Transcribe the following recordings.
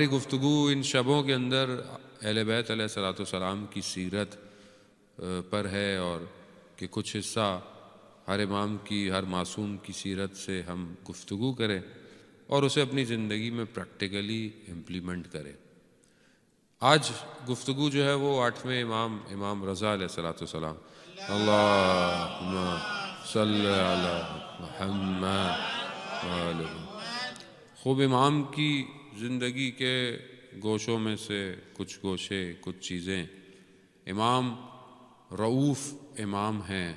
हमारी गुफ्तु इन शबों के अंदर अहल बैत सलाम की सीरत पर है और कि कुछ हिस्सा हर इमाम की हर मासूम की सीरत से हम गुफ्तु करें और उसे अपनी ज़िंदगी में प्रैक्टिकली इम्प्लीमेंट करें आज गुफ्तु जो है वो आठवें इमाम इमाम रज़ा सलाम अल्लाह खूब इमाम की ज़िंदगी के गोशों में से कुछ गोशे कुछ चीज़ें इमाम रऊफ़ इमाम हैं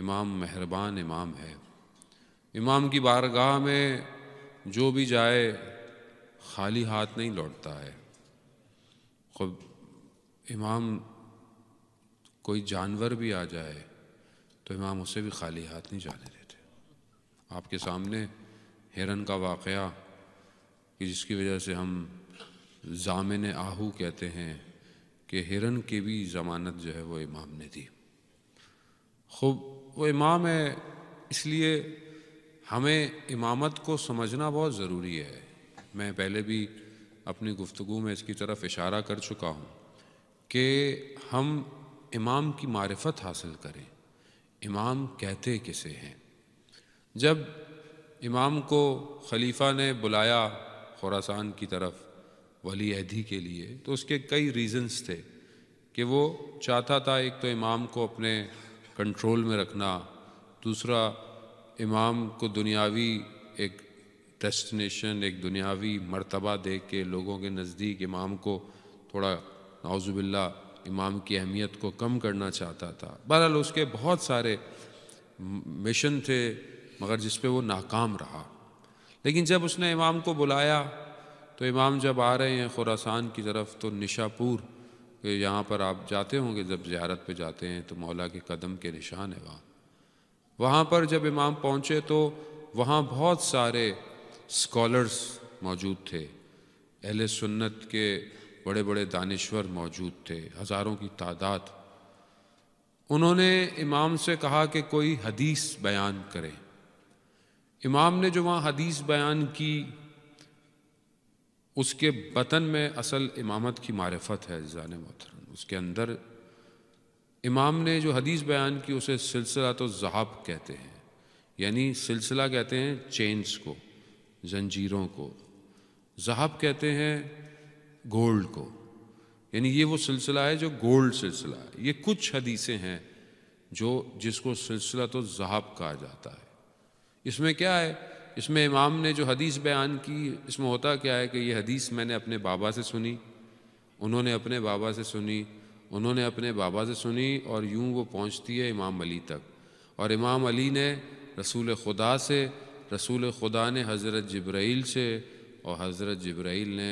इमाम मेहरबान इमाम है इमाम की बारगाह में जो भी जाए खाली हाथ नहीं लौटता है खुद इमाम कोई जानवर भी आ जाए तो इमाम उसे भी खाली हाथ नहीं जाने देते आपके सामने हिरन का वाक़ कि जिसकी वजह से हम जामिन आहू कहते हैं कि हिरन की भी ज़मानत जो है वो इमाम ने दी खूब वो इमाम है इसलिए हमें इमामत को समझना बहुत ज़रूरी है मैं पहले भी अपनी गुफ्तु में इसकी तरफ इशारा कर चुका हूँ कि हम इमाम की मारफत हासिल करें इमाम कहते किसे हैं जब इमाम को खलीफा ने बुलाया खुरासान की तरफ वली अहदी के लिए तो उसके कई रीज़न्स थे कि वो चाहता था एक तो इमाम को अपने कंट्रोल में रखना दूसरा इमाम को दुनियावी एक डेस्टिनेशन एक दुनियावी मर्तबा दे के लोगों के नज़दीक इमाम को थोड़ा नाउजुबिल्ला इमाम की अहमियत को कम करना चाहता था बहरहाल उसके बहुत सारे मिशन थे मगर जिस पे वो नाकाम रहा लेकिन जब उसने इमाम को बुलाया तो इमाम जब आ रहे हैं खुरासान की तरफ तो निशापुर के यहाँ पर आप जाते होंगे जब ज्यारत पे जाते हैं तो मौला के कदम के निशान है वहाँ वहाँ पर जब इमाम पहुँचे तो वहाँ बहुत सारे स्कॉलर्स मौजूद थे अहल सुन्नत के बड़े बड़े दानश्वर मौजूद थे हज़ारों की तादाद उन्होंने इमाम से कहा कि कोई हदीस बयान करें इमाम ने जो वहाँ हदीस बयान की उसके बतन में असल इमामत की मारफत है ज़ान मोहतरम उसके अंदर इमाम ने जो हदीस बयान की उसे सिलसिला तो जहाब कहते हैं यानी सिलसिला कहते हैं चेंस को जंजीरों को जहाब कहते हैं गोल्ड को यानी ये वो सिलसिला है जो गोल्ड सिलसिला है ये कुछ हदीसें हैं जो जिसको सिलसिला तो जहाब कहा जाता है इसमें क्या है इसमें इमाम ने जो हदीस बयान की इसमें होता क्या है कि ये हदीस मैंने अपने बाबा से सुनी उन्होंने अपने बाबा से सुनी उन्होंने अपने बाबा से सुनी और यूं वो पहुंचती है इमाम अली तक और इमाम अली ने रसूल खुदा से रसूल खुदा ने हज़रत जब्राइल से और हज़रत जब्राइल ने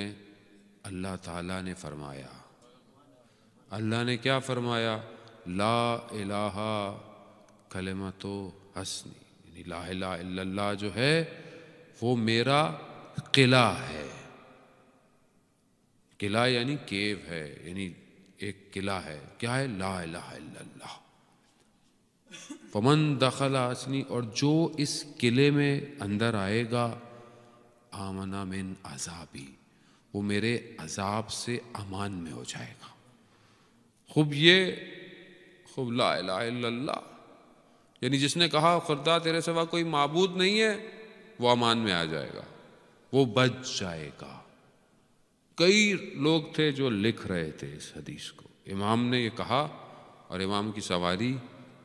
अल्लाह ताला ने फरमाया अल्लाह ने क्या फरमाया ला इलाहा कलमतो तो हसनी यानी जो है वो मेरा किला है किला यानी केव है यानी एक किला है क्या है ला लाला फमन दखल आसनी और जो इस किले में अंदर आएगा आमना मिन अजाबी वो मेरे अजाब से अमान में हो जाएगा खूब ये खूब ला इला यानी जिसने कहा खुदा तेरे सिवा कोई मबूद नहीं है वो अमान में आ जाएगा वो बच जाएगा कई लोग थे जो लिख रहे थे इस हदीस को इमाम ने ये कहा और इमाम की सवारी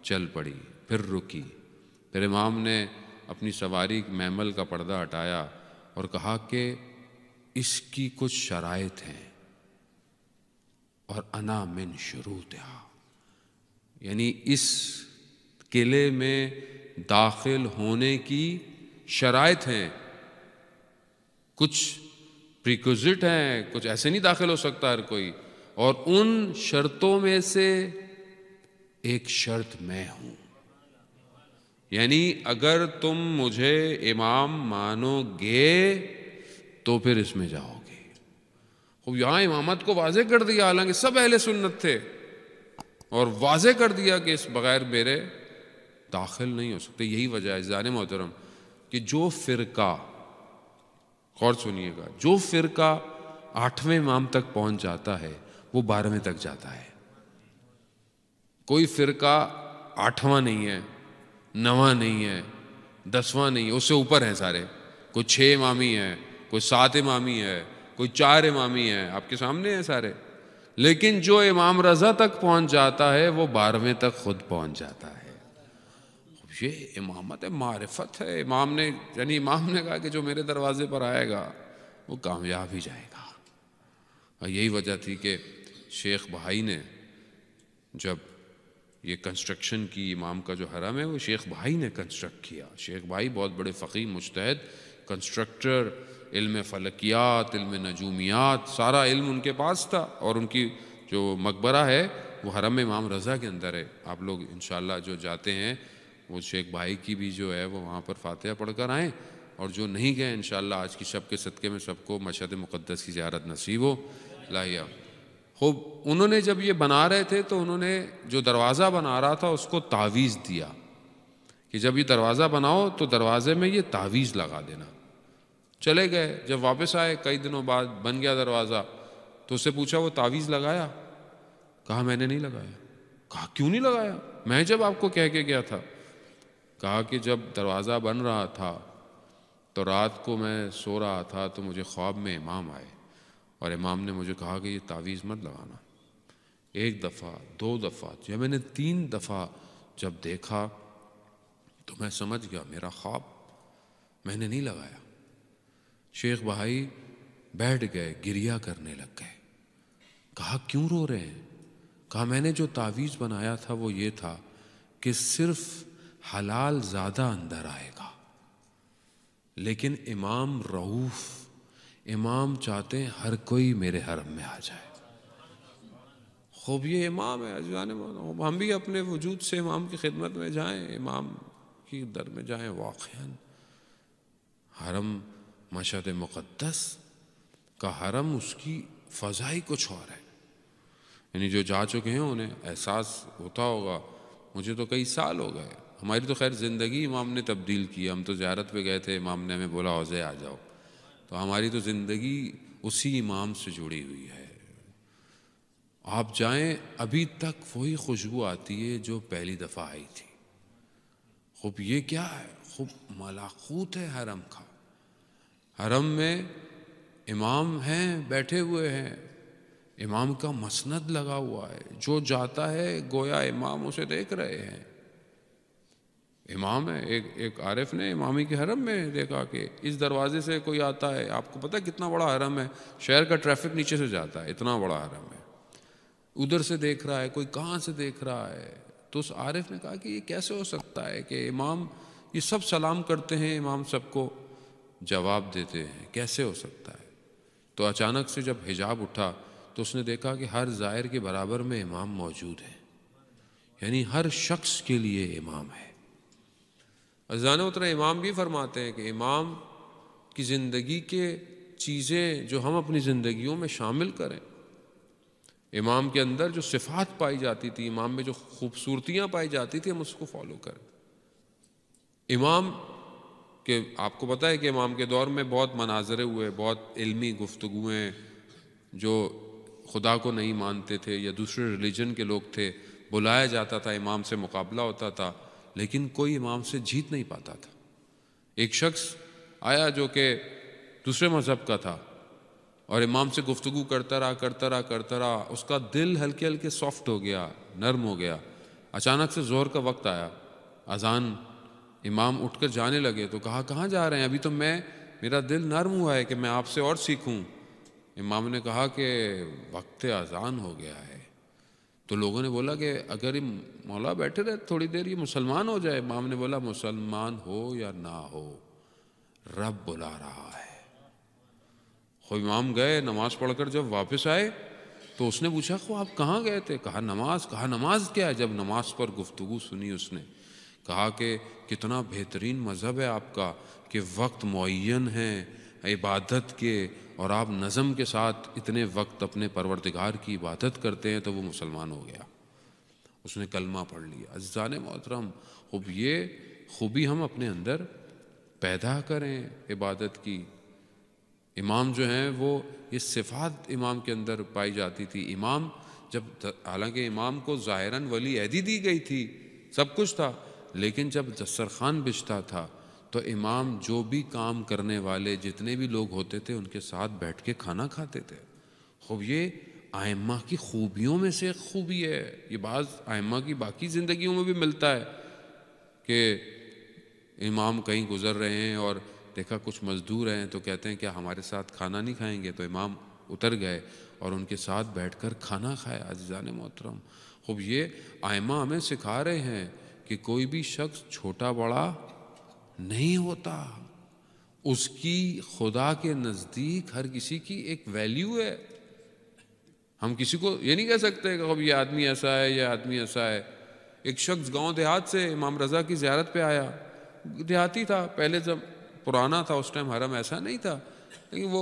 चल पड़ी फिर रुकी फिर इमाम ने अपनी सवारी मैमल का पर्दा हटाया और कहा कि इसकी कुछ शराय हैं और अनामिन शुरू शुरू यानी इस किले में दाखिल होने की शरात हैं कुछ प्रिक्विजिट हैं कुछ ऐसे नहीं दाखिल हो सकता हर कोई और उन शर्तों में से एक शर्त मैं हूं यानी अगर तुम मुझे इमाम मानोगे तो फिर इसमें जाओगे खूब यहां इमामत को वाजे कर दिया हालांकि सब अहले सुन्नत थे और वाजे कर दिया कि इस बगैर मेरे दाखिल नहीं हो सकते यही वजह है ज़ान मोहतरम कि जो फ़िरका गौर सुनिएगा जो फ़िरका आठवें इमाम तक पहुंच जाता है वो बारहवें तक जाता है कोई फ़िरका आठवां नहीं है नवा नहीं है दसवां नहीं है उससे ऊपर हैं सारे कोई छः इमामी है कोई सात इमामी है कोई चार इमामी है आपके सामने हैं सारे लेकिन जो इमाम रज़ा तक पहुंच जाता है वो बारहवें तक खुद पहुंच जाता है ये इमामत है मारफत है इमाम ने यानी इमाम ने कहा कि जो मेरे दरवाजे पर आएगा वो कामयाब ही जाएगा और यही वजह थी कि शेख भाई ने जब ये कंस्ट्रक्शन की इमाम का जो हरम है वो शेख भाई ने कंस्ट्रक्ट किया शेख भाई बहुत बड़े फ़कीर मुश्तहद कंस्ट्रक्टर इल्म फलकियात इल्म नजूमियात सारा इल्म उनके पास था और उनकी जो मकबरा है वो हरम इमाम रज़ा के अंदर है आप लोग इन जो जाते हैं वो शेख भाई की भी जो है वो वहाँ पर फातह पढ़कर आएँ और जो नहीं गए इन आज की शब के सदक़े में सबको मशद मुक़दस की ज्यारत नसीब हो लाया खूब उन्होंने जब ये बना रहे थे तो उन्होंने जो दरवाज़ा बना रहा था उसको तावीज़ दिया कि जब ये दरवाज़ा बनाओ तो दरवाज़े में ये तावीज़ लगा देना चले गए जब वापस आए कई दिनों बाद बन गया दरवाज़ा तो उससे पूछा वो तावीज़ लगाया कहा मैंने नहीं लगाया कहा क्यों नहीं लगाया मैं जब आपको कह के गया था कहा कि जब दरवाज़ा बन रहा था तो रात को मैं सो रहा था तो मुझे ख्वाब में इमाम आए और इमाम ने मुझे कहा कि ये तावीज़ मत लगाना एक दफ़ा दो दफ़ा जब मैंने तीन दफ़ा जब देखा तो मैं समझ गया मेरा ख्वाब मैंने नहीं लगाया शेख भाई बैठ गए गिरिया करने लग गए कहा क्यों रो रहे हैं कहा मैंने जो तावीज़ बनाया था वो ये था कि सिर्फ़ हलाल ज़्यादा अंदर आएगा लेकिन इमाम रऊफ इमाम चाहते हैं हर कोई मेरे हरम में आ जाए खूब ये इमाम है जाने हम भी अपने वजूद से इमाम की खिदमत में जाएं इमाम की दर में जाएं वाक़ हरम मशद मुक़दस का हरम उसकी फजाई कुछ और है यानी जो जा चुके हैं उन्हें एहसास होता होगा मुझे तो कई साल हो गए हमारी तो खैर ज़िंदगी इमाम ने तब्दील की हम तो ज्यारत पे गए थे इमाम ने हमें बोला औजय आ जाओ तो हमारी तो ज़िंदगी उसी इमाम से जुड़ी हुई है आप जाएं अभी तक वही खुशबू आती है जो पहली दफ़ा आई थी खूब ये क्या है खूब मलाखूत है हरम का हरम में इमाम हैं बैठे हुए हैं इमाम का मसनद लगा हुआ है जो जाता है गोया इमाम उसे देख रहे हैं इमाम है एक एक आरिफ ने इमामी के हरम में देखा कि इस दरवाजे से कोई आता है आपको पता है कितना बड़ा हरम है शहर का ट्रैफिक नीचे से जाता है इतना बड़ा हरम है उधर से देख रहा है कोई कहाँ से देख रहा है तो उस आरिफ ने कहा कि ये कैसे हो सकता है कि इमाम ये सब सलाम करते हैं इमाम सबको जवाब देते हैं कैसे हो सकता है तो अचानक से जब हिजाब उठा तो उसने देखा कि हर जायर के बराबर में इमाम मौजूद है यानी हर शख्स के लिए इमाम है अजान उतरा इमाम भी फरमाते हैं कि इमाम की ज़िंदगी के चीज़ें जो हम अपनी ज़िंदगियों में शामिल करें इमाम के अंदर जो सिफात पाई जाती थी इमाम में जो खूबसूरतियाँ पाई जाती थी हम उसको फॉलो करें इमाम के आपको पता है कि इमाम के दौर में बहुत मनाजरे हुए बहुत इलमी गुफ्तगुएँ जो खुदा को नहीं मानते थे या दूसरे रिलीजन के लोग थे बुलाया जाता था इमाम से मुकाबला होता था लेकिन कोई इमाम से जीत नहीं पाता था एक शख्स आया जो कि दूसरे मज़हब का था और इमाम से गुफ्तु करता रहा करता रहा करता रहा उसका दिल हल्के हल्के सॉफ्ट हो गया नरम हो गया अचानक से ज़ोर का वक्त आया अजान इमाम उठकर जाने लगे तो कहा कहाँ जा रहे हैं अभी तो मैं मेरा दिल नरम हुआ है कि मैं आपसे और सीखूं इमाम ने कहा कि वक्त अजान हो गया है तो लोगों ने बोला कि अगर ये मौला बैठे रहे थोड़ी देर ये मुसलमान हो जाए माम ने बोला मुसलमान हो या ना हो रब बुला रहा है खो तो इमाम गए नमाज पढ़कर जब वापस आए तो उसने पूछा खो आप कहाँ गए थे कहा नमाज कहा नमाज क्या है जब नमाज पर गुफ्तु सुनी उसने कहा कि कितना बेहतरीन मज़हब है आपका कि वक्त मुन है इबादत के और आप नज़म के साथ इतने वक्त अपने परवरदिगार की इबादत करते हैं तो वो मुसलमान हो गया उसने कलमा पढ़ लिया अजान मोहतरम खूब ये खूबी हम अपने अंदर पैदा करें इबादत की इमाम जो हैं वो ये सिफात इमाम के अंदर पाई जाती थी इमाम जब हालांकि इमाम को ज़ाहिरन वली ऐदी दी गई थी सब कुछ था लेकिन जब दस्तरखान बिछता था तो इमाम जो भी काम करने वाले जितने भी लोग होते थे उनके साथ बैठ के खाना खाते थे खूब ये आयमा की खूबियों में से खूबी है ये बात आयमा की बाकी ज़िंदगियों में भी मिलता है कि इमाम कहीं गुज़र रहे हैं और देखा कुछ मज़दूर हैं तो कहते हैं क्या हमारे साथ खाना नहीं खाएंगे तो इमाम उतर गए और उनके साथ बैठकर खाना खाया अजीज़ान मोहतरम खूब ये आयमा हमें सिखा रहे हैं कि कोई भी शख्स छोटा बड़ा नहीं होता उसकी खुदा के नज़दीक हर किसी की एक वैल्यू है हम किसी को ये नहीं कह सकते कि अब ये आदमी ऐसा है यह आदमी ऐसा है एक शख्स गांव देहात से इमाम रज़ा की ज्यारत पे आया देहाती था पहले जब पुराना था उस टाइम हरम ऐसा नहीं था लेकिन वो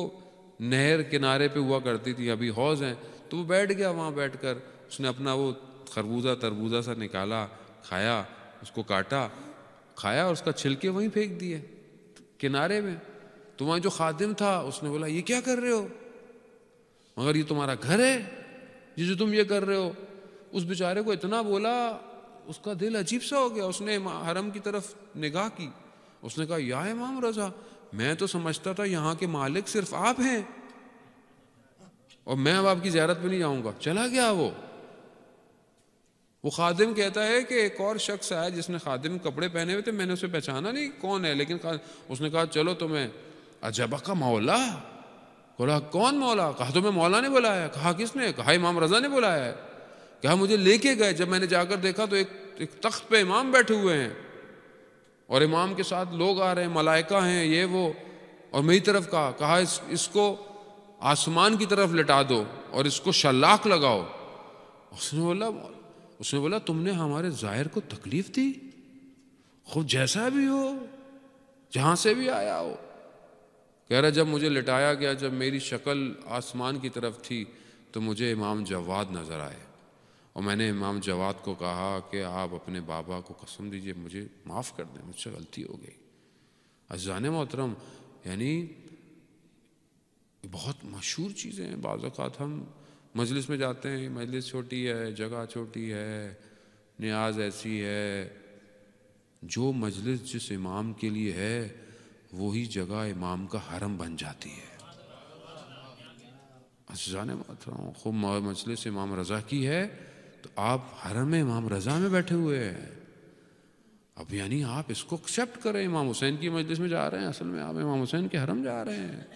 नहर किनारे पे हुआ करती थी अभी हौज हैं तो वो बैठ गया वहाँ बैठ कर उसने अपना वो खरबूजा तरबूजा सा निकाला खाया उसको काटा खाया और उसका छिलके वहीं फेंक दिए किनारे में तो जो खादिम था उसने बोला ये क्या कर रहे हो मगर ये तुम्हारा घर है ये जो तुम ये कर रहे हो उस बेचारे को इतना बोला उसका दिल अजीब सा हो गया उसने हरम की तरफ निगाह की उसने कहा या इमाम रजा मैं तो समझता था यहाँ के मालिक सिर्फ आप हैं और मैं अब आपकी ज्यारत में नहीं जाऊँगा चला गया वो वो खादिम कहता है कि एक और शख्स आया जिसने खादिम कपड़े पहने हुए थे मैंने उसे पहचाना नहीं कौन है लेकिन उसने कहा चलो तुम्हें अजबा का मौला बोला कौन मौला कहा तुम्हें मौला ने बुलाया कहा किसने कहा इमाम रज़ा ने बुलाया है कहा मुझे लेके गए जब मैंने जाकर देखा तो एक एक तख्त पे इमाम बैठे हुए हैं और इमाम के साथ लोग आ रहे हैं मलाइका हैं ये वो और मेरी तरफ कहा कहा इस, इसको आसमान की तरफ लटा दो और इसको शलाख लगाओ उसने बोला उसने बोला तुमने हमारे जाहिर को तकलीफ दी खुद जैसा भी हो जहाँ से भी आया हो कह रहा जब मुझे लिटाया गया जब मेरी शक्ल आसमान की तरफ थी तो मुझे इमाम जवाद नज़र आए और मैंने इमाम जवाद को कहा कि आप अपने बाबा को कसम दीजिए मुझे माफ़ कर दें मुझसे गलती हो गई अजान मोहतरम यानी बहुत मशहूर चीज़ें हैं बाज़ात हम मजलिस में जाते हैं मजलिस छोटी है जगह छोटी है न्याज ऐसी है जो मजलिस जिस इमाम के लिए है वही जगह इमाम का हरम बन जाती है अच्छा, जाने बात रहा हूँ खूब मजलिस इमाम रज़ा की है तो आप हरम इमाम रज़ा में बैठे हुए हैं अब यानी आप इसको एक्सेप्ट करें इमाम हुसैन की मजलिस में जा रहे हैं असल में आप इमाम हुसैन के हरम जा रहे हैं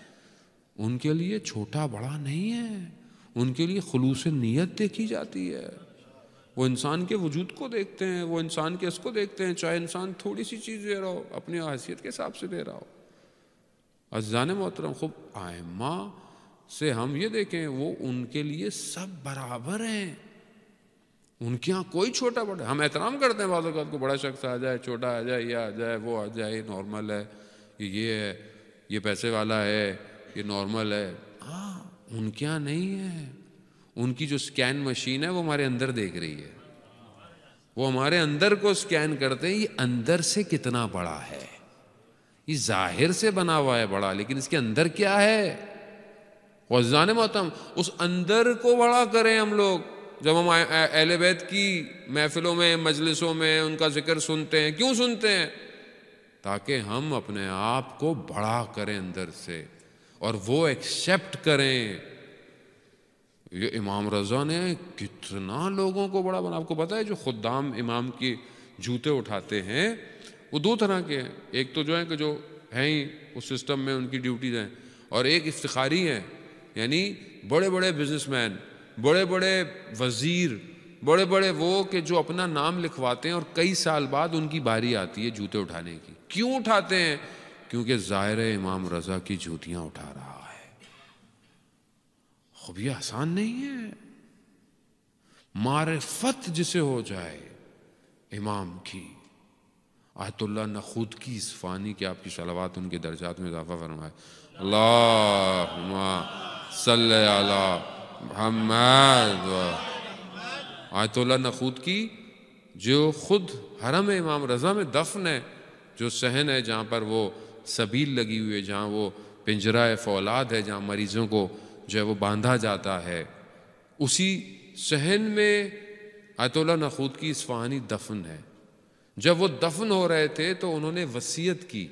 उनके लिए छोटा बड़ा नहीं है उनके लिए खलूस नीयत देखी जाती है वो इंसान के वजूद को देखते हैं वो इंसान के इसको देखते हैं चाहे इंसान थोड़ी सी चीज़ दे रहा हो अपनी हैसियत के हिसाब से दे रहा हो अजान मोहतरम खूब आयमा से हम ये देखें वो उनके लिए सब बराबर हैं उनके यहाँ कोई छोटा बड़ा हम एहतराम करते हैं बाद को बड़ा शख्स आ जाए छोटा आ जाए ये आ जाए वो आ जाए नॉर्मल है ये है ये पैसे वाला है ये नॉर्मल है हाँ उनके यहाँ नहीं है उनकी जो स्कैन मशीन है वो हमारे अंदर देख रही है वो हमारे अंदर को स्कैन करते हैं ये अंदर से कितना बड़ा है ये जाहिर से बना हुआ है बड़ा लेकिन इसके अंदर क्या है जाने मोहतम उस अंदर को बड़ा करें हम लोग जब हम अहल की महफिलों में मजलिसों में उनका जिक्र सुनते हैं क्यों सुनते हैं ताकि हम अपने आप को बड़ा करें अंदर से और वो एक्सेप्ट करें ये इमाम रज़ा ने कितना लोगों को बड़ा बना आपको पता है जो खुदाम इमाम के जूते उठाते हैं वो दो तरह के हैं एक तो जो है कि जो हैं ही उस सिस्टम में उनकी ड्यूटीज हैं और एक इफ्तारी हैं यानी बड़े बड़े बिजनेसमैन बड़े बड़े वज़ीर बड़े बड़े वो के जो अपना नाम लिखवाते हैं और कई साल बाद उनकी बारी आती है जूते उठाने की क्यों उठाते हैं क्योंकि ज़ाहिर इमाम रज़ा की जूतियां उठा रहा है खूब यह आसान नहीं है मारफत जिसे हो जाए इमाम की आयतुल्ला न खुद की इस फ़ानी की आपकी शलवात उनके दर्जात में इजाफा फरमाए अल्लाह मोहम्मद आयतुल्ला नखूद की जो खुद हरम इमाम रज़ा में दफन है जो सहन है जहां पर वो सबील लगी हुई है जहाँ वो पिंजरा फौलाद है जहाँ मरीजों को जो है वो बांधा जाता है उसी सहन में आयतोला नखूद की इस्फहानी दफन है जब वो दफन हो रहे थे तो उन्होंने वसीयत की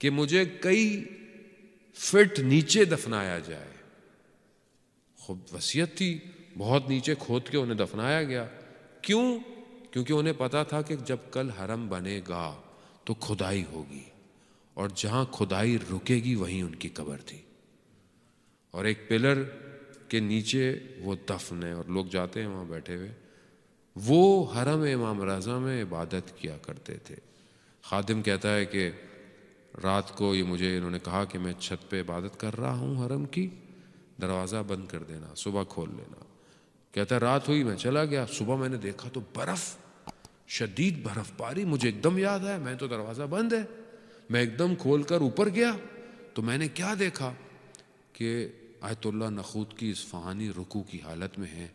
कि मुझे कई फिट नीचे दफनाया जाए खूब वसीयत थी बहुत नीचे खोद के उन्हें दफनाया गया क्यों क्योंकि उन्हें पता था कि जब कल हरम बनेगा तो खुदाई होगी और जहाँ खुदाई रुकेगी वहीं उनकी कब्र थी और एक पिलर के नीचे वो दफन है और लोग जाते हैं वहाँ बैठे हुए वो हरम इमाम रजा में इबादत किया करते थे खादिम कहता है कि रात को ये मुझे इन्होंने कहा कि मैं छत पे इबादत कर रहा हूँ हरम की दरवाज़ा बंद कर देना सुबह खोल लेना कहता है रात हुई मैं चला गया सुबह मैंने देखा तो बर्फ़ शदीद बर्फ़बारी मुझे एकदम याद है मैं तो दरवाज़ा बंद है मैं एकदम खोल कर ऊपर गया तो मैंने क्या देखा कि आयतुल्ला नखूद की फहानी रुकू की हालत में है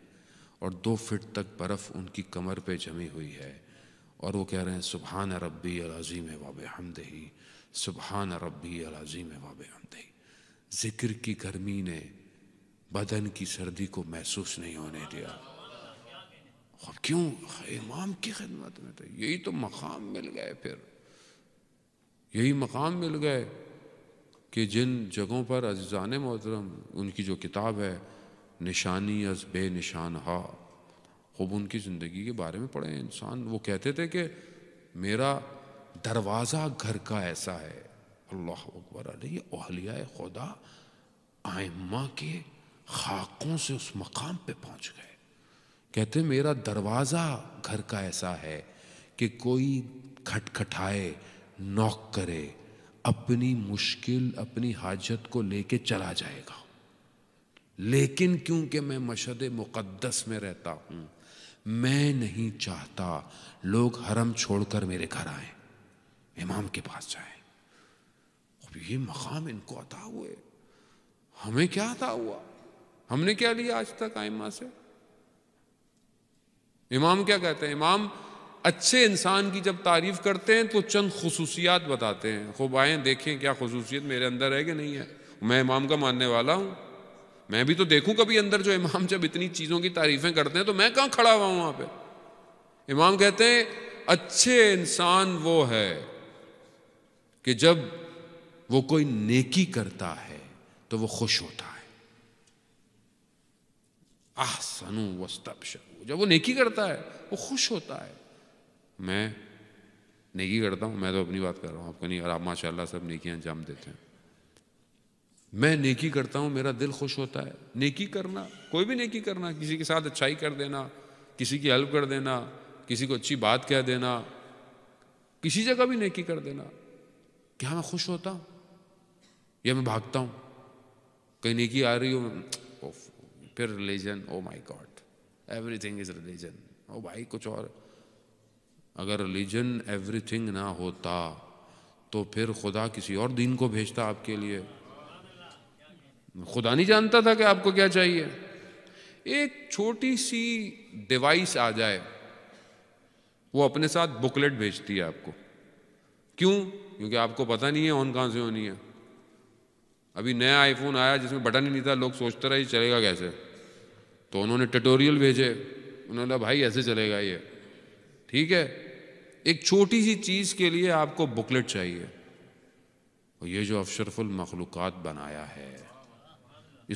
और दो फिट तक बर्फ़ उनकी कमर पे जमी हुई है और वो कह रहे हैं सुबहान रबी अलाज़ीम वाब हमदही सुबहान रबी अलाज़ीम वाब हमदही ज़िक्र की गर्मी ने बदन की सर्दी को महसूस नहीं होने दिया अब क्यों इमाम की खिदमत में थे तो यही तो मकाम मिल गए फिर यही मकाम मिल गए कि जिन जगहों पर अजान मोहतरम उनकी जो किताब है निशानी अज बे निशान हा खूब उनकी ज़िंदगी के बारे में पढ़े इंसान वो कहते थे कि मेरा दरवाज़ा घर का ऐसा है अल्लाह अकबर अली अहलिया खुदा आयमा के खाकों से उस मकाम पे पहुंच गए कहते मेरा दरवाज़ा घर का ऐसा है कि कोई खटखटाए नॉक करे अपनी मुश्किल अपनी हाजत को लेके चला जाएगा लेकिन क्योंकि मैं मशद मुक़दस में रहता हूं मैं नहीं चाहता लोग हरम छोड़कर मेरे घर आए इमाम के पास जाए अब ये मकाम इनको अता हुए हमें क्या अता हुआ हमने क्या लिया आज तक आइमा से इमाम क्या कहते हैं इमाम अच्छे इंसान की जब तारीफ़ करते हैं तो चंद खसूसियात बताते हैं खूब आए देखें क्या खसूसियत मेरे अंदर है कि नहीं है मैं इमाम का मानने वाला हूँ मैं भी तो देखूँ कभी अंदर जो इमाम जब इतनी चीज़ों की तारीफ़ें करते हैं तो मैं कहाँ खड़ा हुआ हूँ वहाँ पर इमाम कहते हैं अच्छे इंसान वो है कि जब वो कोई नेकी करता है तो वो खुश होता है आहसनु वस्तब जब वो नेकी करता है वो खुश होता है मैं नेकी करता हूँ मैं तो अपनी बात कर रहा हूँ आपको नहीं और आप माशाल्लाह सब नेकियाँ अंजाम देते हैं मैं नेकी करता हूँ मेरा दिल खुश होता है नेकी करना कोई भी नेकी करना किसी के साथ अच्छाई कर देना किसी की हेल्प कर देना किसी को अच्छी बात कह देना किसी जगह भी नेकी कर देना क्या मैं खुश होता हूँ या मैं भागता हूँ कहीं नेकी आ रही हो फिर religion oh my god everything is religion ओ भाई कुछ और अगर रिलीजन एवरीथिंग ना होता तो फिर खुदा किसी और दीन को भेजता आपके लिए खुदा नहीं जानता था कि आपको क्या चाहिए एक छोटी सी डिवाइस आ जाए वो अपने साथ बुकलेट भेजती है आपको क्यों क्योंकि आपको पता नहीं है ऑन कहाँ से होनी है अभी नया आईफोन आया जिसमें बटन ही नहीं था लोग सोचते रहे चलेगा कैसे तो उन्होंने ट्यूटोरियल भेजे उन्होंने भाई ऐसे चलेगा ये ठीक है एक छोटी सी चीज़ के लिए आपको बुकलेट चाहिए और ये जो अफशरफुल मखलूक बनाया है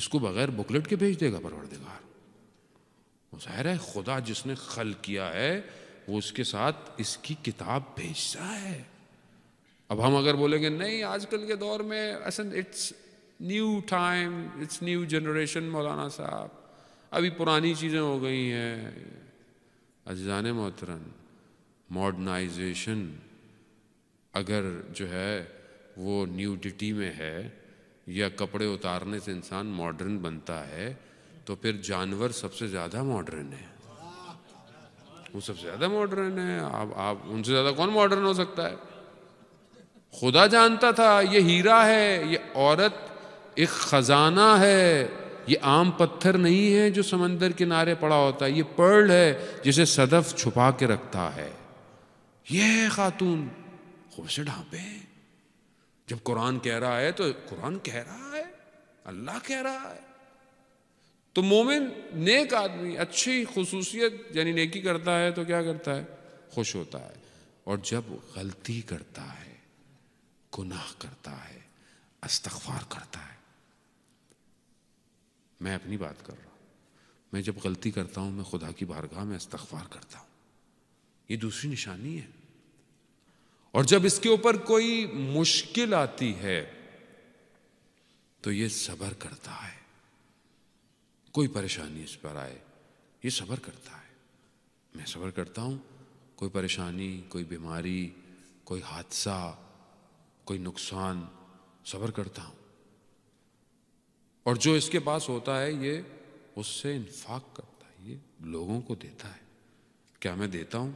इसको बगैर बुकलेट के भेज देगा परवरदिगार वो ज़ाहिर है खुदा जिसने खल किया है वो उसके साथ इसकी किताब भेजता है अब हम अगर बोलेंगे नहीं आजकल के दौर में असल it's new time it's new generation मौलाना साहब अभी पुरानी चीज़ें हो गई हैं अजान मोहतरम मॉडर्नाइजेशन अगर जो है वो न्यूडिटी में है या कपड़े उतारने से इंसान मॉडर्न बनता है तो फिर जानवर सबसे ज़्यादा मॉडर्न है वो सबसे ज़्यादा मॉडर्न है आप आप उनसे ज़्यादा कौन मॉडर्न हो सकता है खुदा जानता था ये हीरा है ये औरत एक ख़जाना है ये आम पत्थर नहीं है जो समंदर किनारे पड़ा होता है ये पर्ल है जिसे सदफ छुपा के रखता है यह है खातून खुद से ढांपे जब कुरान कह रहा है तो कुरान कह रहा है अल्लाह कह रहा है तो मोमिन नेक आदमी अच्छी खसूसियत यानी नेकी करता है तो क्या करता है खुश होता है और जब गलती करता है गुनाह करता है अस्तगफार करता है मैं अपनी बात कर रहा हूं मैं जब गलती करता हूं मैं खुदा की बारगाह में अस्तगफार करता हूँ ये दूसरी निशानी है और जब इसके ऊपर कोई मुश्किल आती है तो ये सबर करता है कोई परेशानी इस पर आए ये सबर करता है मैं सबर करता हूं कोई परेशानी कोई बीमारी कोई हादसा कोई नुकसान सबर करता हूं और जो इसके पास होता है ये उससे इन्फाक करता है ये लोगों को देता है क्या मैं देता हूं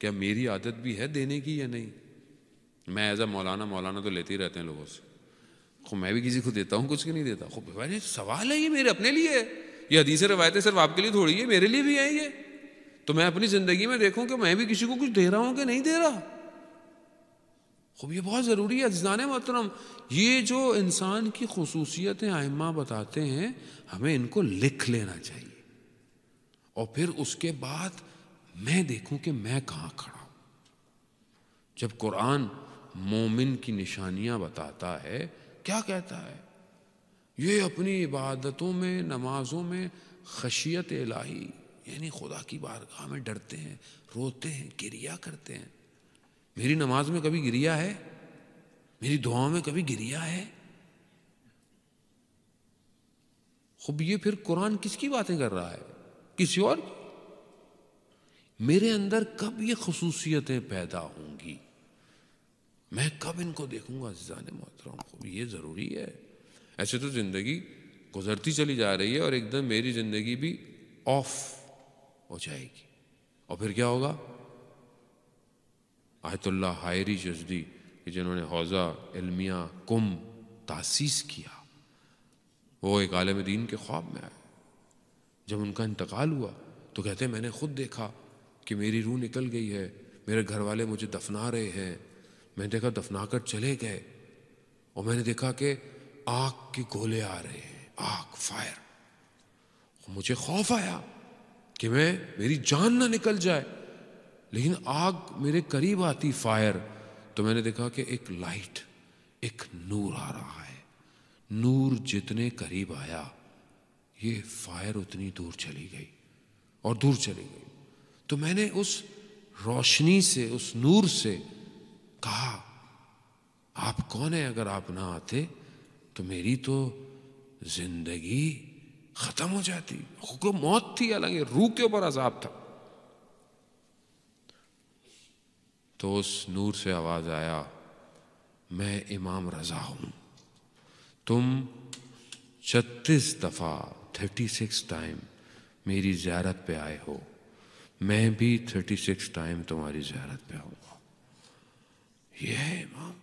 क्या मेरी आदत भी है देने की या नहीं मैं एज अ मौलाना मौलाना तो लेते ही रहते हैं लोगों से खो मैं भी किसी को देता हूँ कुछ की नहीं देता खो भाई सवाल है ये मेरे अपने लिए है ये हदीसे रवायतें सिर्फ आपके लिए थोड़ी है मेरे लिए भी है ये तो मैं अपनी ज़िंदगी में देखूं कि मैं भी किसी को कुछ दे रहा हूं कि नहीं दे रहा खूब ये बहुत ज़रूरी है अजान मोहतरम ये जो इंसान की खसूसियतें आयमा बताते हैं हमें इनको लिख लेना चाहिए और फिर उसके बाद मैं देखूं कि मैं कहां खड़ा हूं जब कुरान मोमिन की निशानियां बताता है क्या कहता है ये अपनी इबादतों में नमाजों में खशियत इलाही यानी खुदा की बारगाह में डरते हैं रोते हैं गिरिया करते हैं मेरी नमाज में कभी गिरिया है मेरी दुआओं में कभी गिरिया है खूब ये फिर कुरान किसकी बातें कर रहा है किसी और की मेरे अंदर कब ये खसूसियतें पैदा होंगी मैं कब इनको देखूंगा अजान मोहतरम को ये ज़रूरी है ऐसे तो ज़िंदगी गुजरती चली जा रही है और एकदम मेरी ज़िंदगी भी ऑफ हो जाएगी और फिर क्या होगा आयतुल्ला हायरी जजदी कि जिन्होंने हौज़ा इलमिया कुम तासीस किया वो एक आलम दीन के ख्वाब में आए जब उनका इंतकाल हुआ तो कहते मैंने खुद देखा कि मेरी रूह निकल गई है मेरे घर वाले मुझे दफना रहे हैं मैंने देखा दफना कर चले गए और मैंने देखा कि आग के गोले आ रहे हैं आग फायर मुझे खौफ आया कि मैं मेरी जान ना निकल जाए लेकिन आग मेरे करीब आती फायर तो मैंने देखा कि एक लाइट एक नूर आ रहा है नूर जितने करीब आया ये फायर उतनी दूर चली गई और दूर चली गई तो मैंने उस रोशनी से उस नूर से कहा आप कौन है अगर आप ना आते तो मेरी तो जिंदगी खत्म हो जाती को मौत थी अलग रूह के ऊपर अजाब था तो उस नूर से आवाज आया मैं इमाम रजा हूं तुम छत्तीस दफा थर्टी सिक्स टाइम मेरी ज्यारत पे आए हो मैं भी थर्टी सिक्स टाइम तुम्हारी ज्यारत पे आऊंगा ये है इमाम